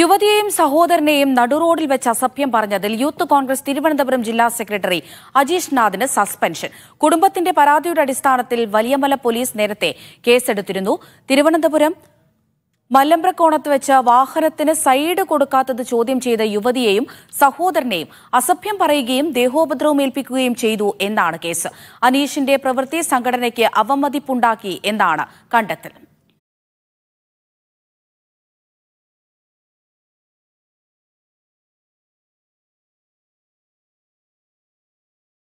യുവതിയെയും സഹോദരനെയും നടുറോഡിൽ വെച്ച് അസഭ്യം പറഞ്ഞതിൽ യൂത്ത് കോൺഗ്രസ് തിരുവനന്തപുരം ജില്ലാ സെക്രട്ടറി അജീഷ് നാഥിന് സസ്പെൻഷൻ കുടുംബത്തിന്റെ പരാതിയുടെ അടിസ്ഥാനത്തിൽ വലിയമല പോലീസ് നേരത്തെ കേസെടുത്തിരുന്നു തിരുവനന്തപുരം മല്ലമ്പ്രക്കോണത്ത് വെച്ച് വാഹനത്തിന് സൈഡ് കൊടുക്കാത്തത് ചോദ്യം ചെയ്ത യുവതിയെയും സഹോദരനെയും അസഭ്യം പറയുകയും ദേഹോപദ്രവം ഏൽപ്പിക്കുകയും ചെയ്തു എന്നാണ് കേസ് അനീഷിന്റെ പ്രവൃത്തി സംഘടനയ്ക്ക് അവമതിപ്പുണ്ടാക്കി എന്നാണ് കണ്ടെത്തൽ